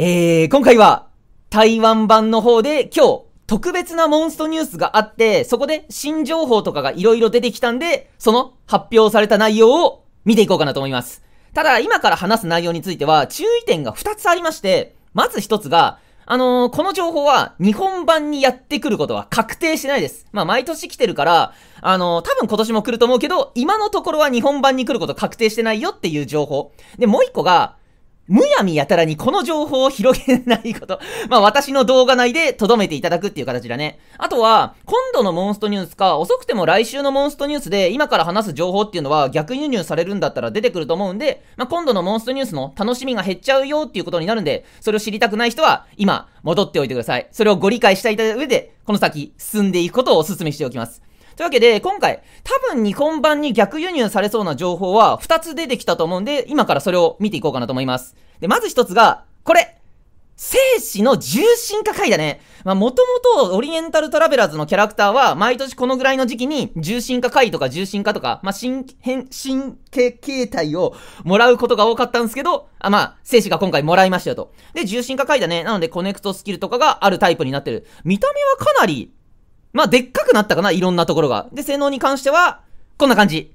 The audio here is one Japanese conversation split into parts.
えー、今回は台湾版の方で今日特別なモンストニュースがあって、そこで新情報とかが色々出てきたんで、その発表された内容を見ていこうかなと思います。ただ、今から話す内容については注意点が2つありまして、まず1つが、あのー、この情報は日本版にやってくることは確定してないです。まあ、毎年来てるから、あのー、多分今年も来ると思うけど、今のところは日本版に来ること確定してないよっていう情報。で、もう1個が、むやみやたらにこの情報を広げないこと。まあ私の動画内で留めていただくっていう形だね。あとは、今度のモンストニュースか、遅くても来週のモンストニュースで今から話す情報っていうのは逆輸入されるんだったら出てくると思うんで、まあ今度のモンストニュースの楽しみが減っちゃうよっていうことになるんで、それを知りたくない人は今戻っておいてください。それをご理解したい上で、この先進んでいくことをお勧めしておきます。というわけで、今回、多分日本版に逆輸入されそうな情報は2つ出てきたと思うんで、今からそれを見ていこうかなと思います。で、まず一つが、これ生死の重心化回だね。まあ、もともとオリエンタルトラベラーズのキャラクターは、毎年このぐらいの時期に、重心化回とか重心化とか、まあ、新、変、神経形態をもらうことが多かったんですけど、あ、まあ、生死が今回もらいましたよと。で、重心化回だね。なので、コネクトスキルとかがあるタイプになってる。見た目はかなり、まあ、でっかくなったかな、いろんなところが。で、性能に関しては、こんな感じ。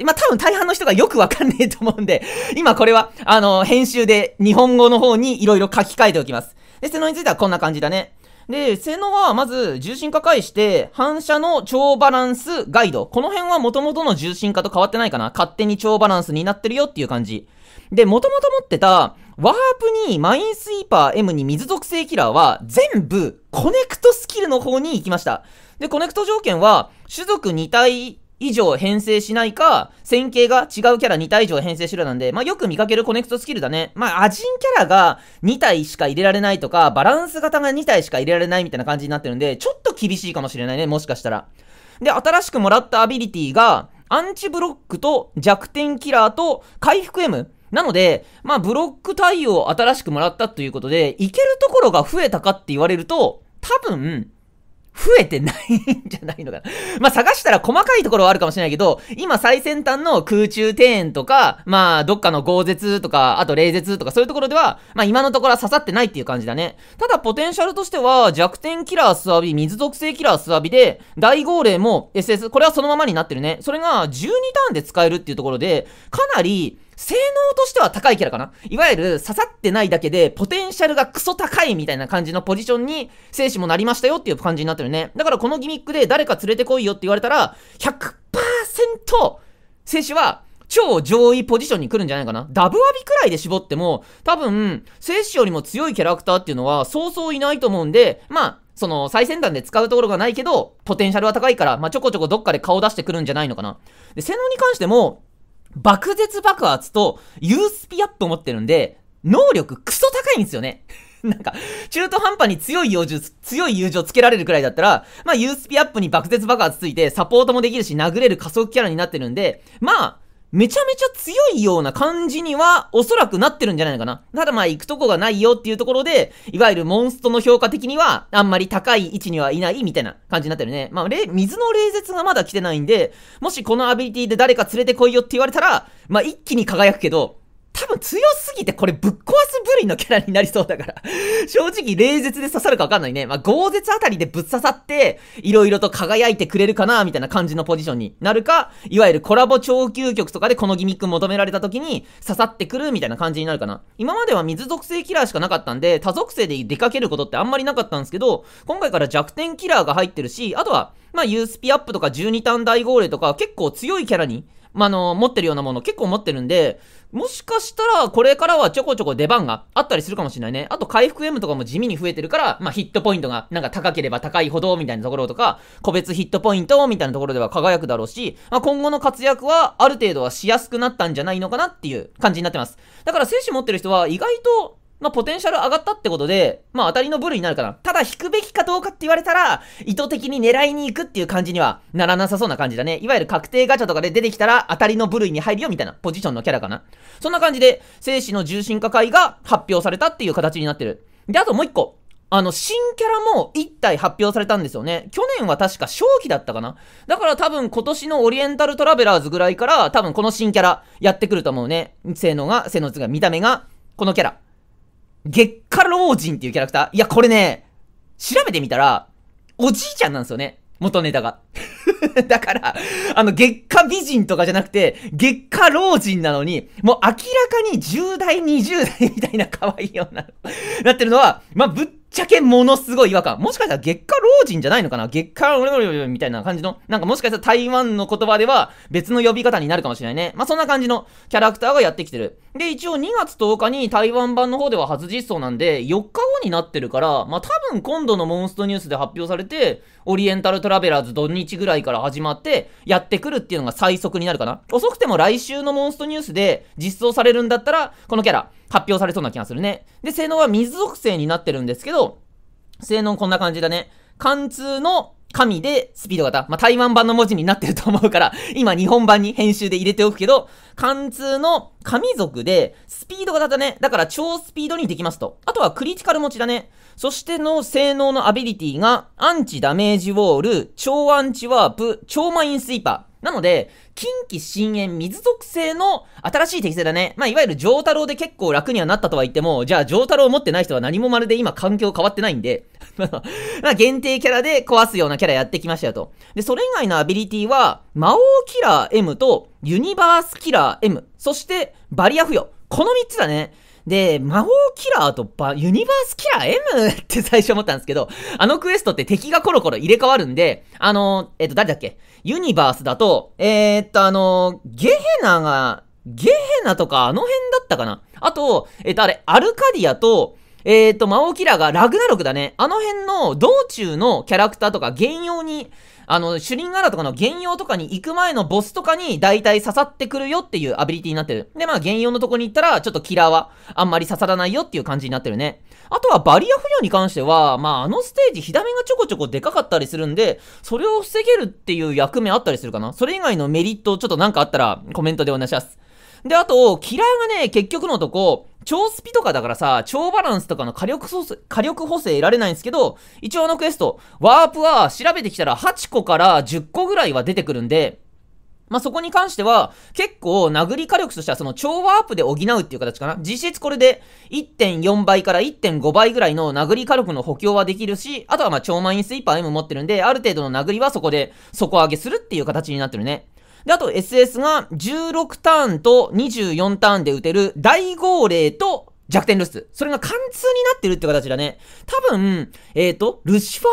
今多分大半の人がよくわかんねえと思うんで、今これは、あの、編集で日本語の方に色々書き換えておきます。で、性能についてはこんな感じだね。で、性能はまず重心化返して、反射の超バランスガイド。この辺は元々の重心化と変わってないかな。勝手に超バランスになってるよっていう感じ。で、元々持ってた、ワープにマインスイーパー M に水属性キラーは全部コネクトスキルの方に行きました。で、コネクト条件は種族2体以上編成しないか、線形が違うキャラ2体以上編成しろなんで、まあ、よく見かけるコネクトスキルだね。まあ、アジンキャラが2体しか入れられないとか、バランス型が2体しか入れられないみたいな感じになってるんで、ちょっと厳しいかもしれないね、もしかしたら。で、新しくもらったアビリティが、アンチブロックと弱点キラーと回復 M。なので、まあ、ブロック対応新しくもらったということで、いけるところが増えたかって言われると、多分、増えてないんじゃないのかな。まあ、探したら細かいところはあるかもしれないけど、今最先端の空中庭園とか、まあ、どっかの豪絶とか、あと霊絶とかそういうところでは、まあ、今のところは刺さってないっていう感じだね。ただ、ポテンシャルとしては、弱点キラースワビ、水属性キラースワビで、大号令も SS、これはそのままになってるね。それが12ターンで使えるっていうところで、かなり、性能としては高いキャラかないわゆる刺さってないだけでポテンシャルがクソ高いみたいな感じのポジションに生死もなりましたよっていう感じになってるね。だからこのギミックで誰か連れてこいよって言われたら100%生死は超上位ポジションに来るんじゃないかな。ダブアビくらいで絞っても、多分、生死よりも強いキャラクターっていうのは、そうそういないと思うんで、まあ、その、最先端で使うところがないけど、ポテンシャルは高いから、まあ、ちょこちょこどっかで顔出してくるんじゃないのかな。で、性能に関しても、爆絶爆発と U スピアップ持ってるんで、能力クソ高いんですよね。なんか、中途半端に強い友情、強い友情つけられるくらいだったら、まあ、ユースピアップに爆絶爆発ついて、サポートもできるし、殴れる加速キャラになってるんで、まあ、めちゃめちゃ強いような感じには、おそらくなってるんじゃないのかな。ただまあ、行くとこがないよっていうところで、いわゆるモンストの評価的には、あんまり高い位置にはいないみたいな感じになってるね。まあ、水の冷絶がまだ来てないんで、もしこのアビリティで誰か連れてこいよって言われたら、まあ、一気に輝くけど、多分強すぎてこれぶっ壊す部類のキャラになりそうだから 正直、冷絶で刺さるかわかんないね。まあ、豪絶あたりでぶっ刺さって、色々と輝いてくれるかな、みたいな感じのポジションになるか、いわゆるコラボ超究極とかでこのギミック求められた時に刺さってくるみたいな感じになるかな。今までは水属性キラーしかなかったんで、多属性で出かけることってあんまりなかったんですけど、今回から弱点キラーが入ってるし、あとは、まあ、ユースピアップとか12単大号令とか結構強いキャラにまあ、の、持ってるようなもの結構持ってるんで、もしかしたら、これからはちょこちょこ出番があったりするかもしれないね。あと、回復 M とかも地味に増えてるから、まあ、ヒットポイントが、なんか高ければ高いほど、みたいなところとか、個別ヒットポイント、みたいなところでは輝くだろうし、まあ、今後の活躍は、ある程度はしやすくなったんじゃないのかなっていう感じになってます。だから、精子持ってる人は、意外と、まあ、ポテンシャル上がったってことで、まあ、当たりの部類になるかな。ただ、引くべきかどうかって言われたら、意図的に狙いに行くっていう感じにはならなさそうな感じだね。いわゆる確定ガチャとかで出てきたら、当たりの部類に入るよみたいなポジションのキャラかな。そんな感じで、生死の重心化会が発表されたっていう形になってる。で、あともう一個。あの、新キャラも1体発表されたんですよね。去年は確か正規だったかな。だから多分今年のオリエンタルトラベラーズぐらいから多分この新キャラやってくると思うね。性能が、性能が見た目がこのキャラ。月下老人っていうキャラクターいや、これね、調べてみたら、おじいちゃんなんですよね。元ネタが。だから、あの、月下美人とかじゃなくて、月下老人なのに、もう明らかに10代、20代みたいな可愛いような、なってるのは、まあ、ぶっちゃけものすごい違和感。もしかしたら月下老人じゃないのかな月下老人みたいな感じの、なんかもしかしたら台湾の言葉では別の呼び方になるかもしれないね。まあ、そんな感じのキャラクターがやってきてる。で、一応2月10日に台湾版の方では初実装なんで、4日後になってるから、まあ、多分今度のモンストニュースで発表されて、オリエンタルトラベラーズ土日ぐらいから始まって、やってくるっていうのが最速になるかな。遅くても来週のモンストニュースで実装されるんだったら、このキャラ、発表されそうな気がするね。で、性能は水属性になってるんですけど、性能こんな感じだね。貫通の神でスピード型。まあ、台湾版の文字になってると思うから、今日本版に編集で入れておくけど、貫通の神族で、スピード型だね。だから超スピードにできますと。あとはクリティカル持ちだね。そしての性能のアビリティが、アンチダメージウォール、超アンチワープ、超マインスイーパー。なので、近畿深淵水属性の新しい適性だね。まあ、いわゆる上太郎で結構楽にはなったとは言っても、じゃあ上太郎持ってない人は何もまるで今環境変わってないんで、まあ、限定キャラで壊すようなキャラやってきましたよと。で、それ以外のアビリティは、魔王キラー M とユニバースキラー M、そしてバリア付与。この3つだね。で、魔法キラーとバ、ユニバースキラー M って最初思ったんですけど、あのクエストって敵がコロコロ入れ替わるんで、あの、えっ、と、誰だっけユニバースだと、えー、っと、あの、ゲヘナが、ゲヘナとかあの辺だったかなあと、えっ、と、あれ、アルカディアと、えーと、魔王キラーがラグナロクだね。あの辺の道中のキャラクターとか、原用に、あの、シュリンガラとかの原用とかに行く前のボスとかに大体刺さってくるよっていうアビリティになってる。で、まあ原用のとこに行ったら、ちょっとキラーはあんまり刺さらないよっていう感じになってるね。あとはバリア不良に関しては、まああのステージ、火ダメがちょこちょこでかかったりするんで、それを防げるっていう役目あったりするかな。それ以外のメリット、ちょっとなんかあったらコメントでお願いします。で、あと、キラーがね、結局のとこ、超スピとかだからさ、超バランスとかの火力火力補正得られないんですけど、一応あのクエスト、ワープは調べてきたら8個から10個ぐらいは出てくるんで、まあ、そこに関しては、結構、殴り火力としては、その超ワープで補うっていう形かな。実質これで、1.4倍から1.5倍ぐらいの殴り火力の補強はできるし、あとはま、超満員スイーパー M 持ってるんで、ある程度の殴りはそこで底上げするっていう形になってるね。で、あと SS が16ターンと24ターンで打てる大号令と弱点ルス。それが貫通になってるって形だね。多分、えっ、ー、と、ルシフ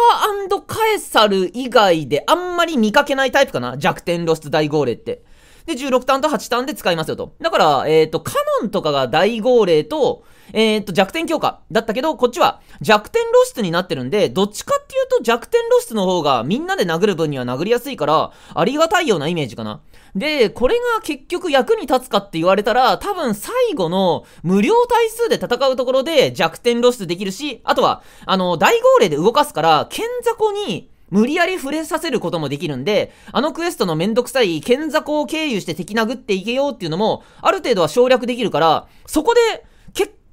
ァーカエサル以外であんまり見かけないタイプかな。弱点露出大号令って。で、16ターンと8ターンで使いますよと。だから、えっ、ー、と、カノンとかが大号令と、えー、っと、弱点強化だったけど、こっちは弱点露出になってるんで、どっちかっていうと弱点露出の方がみんなで殴る分には殴りやすいから、ありがたいようなイメージかな。で、これが結局役に立つかって言われたら、多分最後の無料対数で戦うところで弱点露出できるし、あとは、あの、大号令で動かすから、剣雑魚に無理やり触れさせることもできるんで、あのクエストのめんどくさい剣雑魚を経由して敵殴っていけようっていうのも、ある程度は省略できるから、そこで、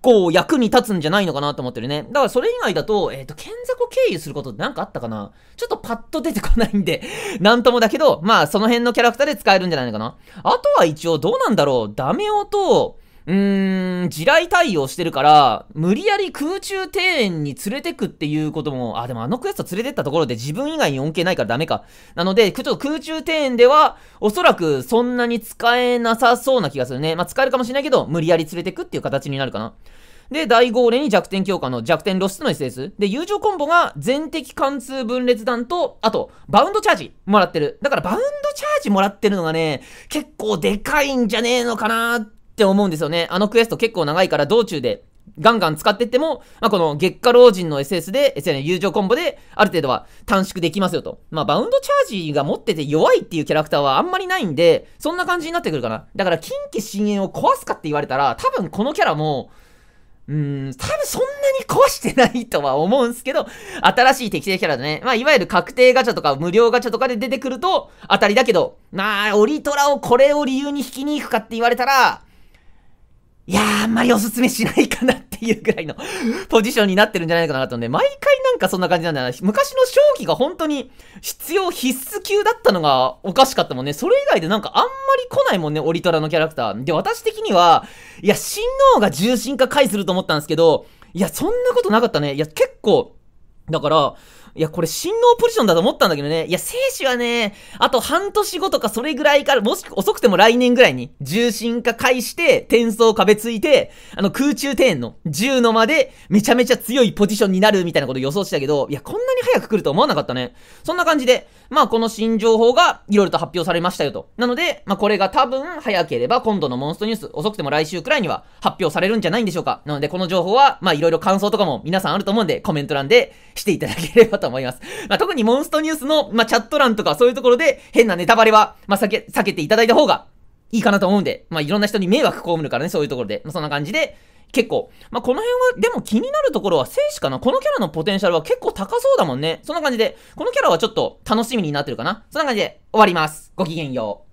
構役に立つんじゃないのかなと思ってるね。だからそれ以外だと、えっ、ー、と、剣ザを経由することってなんかあったかなちょっとパッと出てこないんで なんともだけど、まあその辺のキャラクターで使えるんじゃないのかなあとは一応どうなんだろうダメ男うーん、地雷対応してるから、無理やり空中庭園に連れてくっていうことも、あ、でもあのクエスト連れてったところで自分以外に恩恵ないからダメか。なので、ちょっと空中庭園では、おそらくそんなに使えなさそうな気がするね。まあ、使えるかもしれないけど、無理やり連れてくっていう形になるかな。で、第5例に弱点強化の弱点露出の SS。で、友情コンボが全敵貫通分裂弾と、あと、バウンドチャージもらってる。だからバウンドチャージもらってるのがね、結構でかいんじゃねえのかなーっって思うんですよね。あのクエスト結構長いから道中でガンガン使ってっても、まあ、この月下老人の SS で、SN 友情コンボで、ある程度は短縮できますよと。まあ、バウンドチャージが持ってて弱いっていうキャラクターはあんまりないんで、そんな感じになってくるかな。だから、近畿深淵を壊すかって言われたら、多分このキャラも、うーん、多分そんなに壊してないとは思うんすけど、新しい適正キャラだね。まあ、いわゆる確定ガチャとか無料ガチャとかで出てくると、当たりだけど、まあ、オリトラをこれを理由に引きに行くかって言われたら、いやあんまりおすすめしないかなっていうぐらいの ポジションになってるんじゃないかなとんで、毎回なんかそんな感じなんだよな。昔の正気が本当に必要必須級だったのがおかしかったもんね。それ以外でなんかあんまり来ないもんね、オリトラのキャラクター。で、私的には、いや、新王が重心化回すると思ったんですけど、いや、そんなことなかったね。いや、結構、だから、いや、これ新脳ポジションだと思ったんだけどね。いや、生死はね、あと半年後とかそれぐらいから、もし遅くても来年ぐらいに、重心化開して、転送壁ついて、あの空中庭園の10の間で、めちゃめちゃ強いポジションになるみたいなこと予想したけど、いや、こんなに早く来ると思わなかったね。そんな感じで、まあこの新情報がいろいろと発表されましたよと。なので、まあこれが多分早ければ今度のモンストニュース、遅くても来週くらいには発表されるんじゃないんでしょうか。なのでこの情報は、まあいろいろ感想とかも皆さんあると思うんで、コメント欄でしていただければとと思います。まあ、特にモンストニュースの、まあ、チャット欄とかそういうところで変なネタバレは、まあ、避け、避けていただいた方がいいかなと思うんで、まあ、いろんな人に迷惑被るからね、そういうところで。まあ、そんな感じで、結構。まあ、この辺は、でも気になるところは生死かなこのキャラのポテンシャルは結構高そうだもんね。そんな感じで、このキャラはちょっと楽しみになってるかなそんな感じで終わります。ごきげんよう。